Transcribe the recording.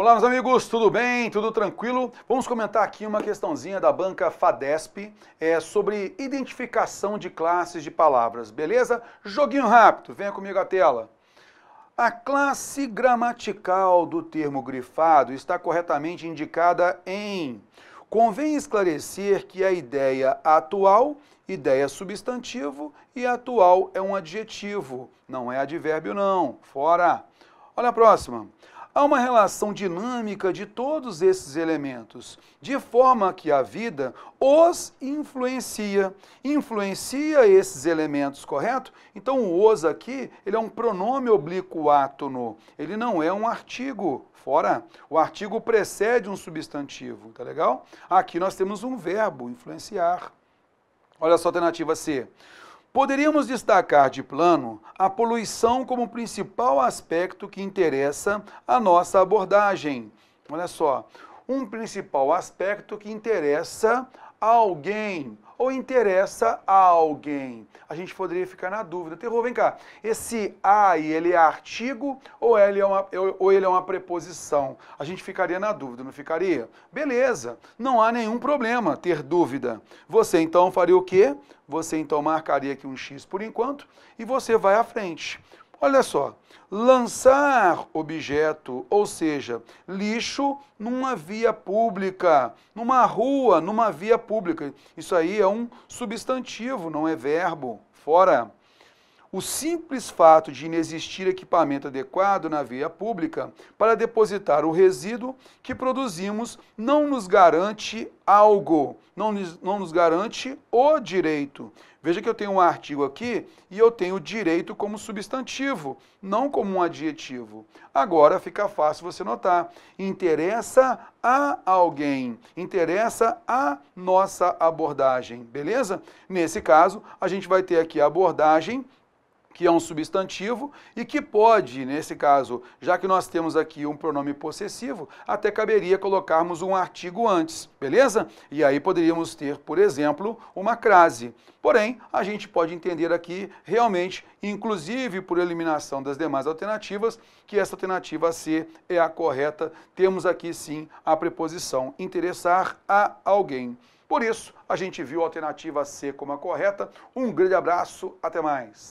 Olá, meus amigos, tudo bem? Tudo tranquilo? Vamos comentar aqui uma questãozinha da banca FADESP é, sobre identificação de classes de palavras, beleza? Joguinho rápido, venha comigo à tela. A classe gramatical do termo grifado está corretamente indicada em... Convém esclarecer que a ideia atual, ideia substantivo e atual é um adjetivo, não é advérbio não, fora. Olha a próxima. Há uma relação dinâmica de todos esses elementos, de forma que a vida os influencia. Influencia esses elementos, correto? Então o os aqui, ele é um pronome oblíquo átono, ele não é um artigo, fora. O artigo precede um substantivo, tá legal? Aqui nós temos um verbo, influenciar. Olha só a alternativa C. Poderíamos destacar de plano a poluição como principal aspecto que interessa a nossa abordagem. Olha só, um principal aspecto que interessa a alguém ou interessa a alguém? A gente poderia ficar na dúvida. Terror, vem cá. Esse I, ele é artigo ou ele é, uma, ou ele é uma preposição? A gente ficaria na dúvida, não ficaria? Beleza, não há nenhum problema ter dúvida. Você então faria o quê? Você então marcaria aqui um X por enquanto e você vai à frente. Olha só, lançar objeto, ou seja, lixo numa via pública, numa rua, numa via pública. Isso aí é um substantivo, não é verbo. Fora o simples fato de inexistir equipamento adequado na via pública para depositar o resíduo que produzimos não nos garante algo, não nos, não nos garante o direito. Veja que eu tenho um artigo aqui e eu tenho direito como substantivo, não como um adjetivo. Agora fica fácil você notar. Interessa a alguém, interessa a nossa abordagem, beleza? Nesse caso, a gente vai ter aqui a abordagem que é um substantivo e que pode, nesse caso, já que nós temos aqui um pronome possessivo, até caberia colocarmos um artigo antes, beleza? E aí poderíamos ter, por exemplo, uma crase. Porém, a gente pode entender aqui realmente, inclusive por eliminação das demais alternativas, que essa alternativa C é a correta. Temos aqui sim a preposição interessar a alguém. Por isso, a gente viu a alternativa C como a correta. Um grande abraço, até mais.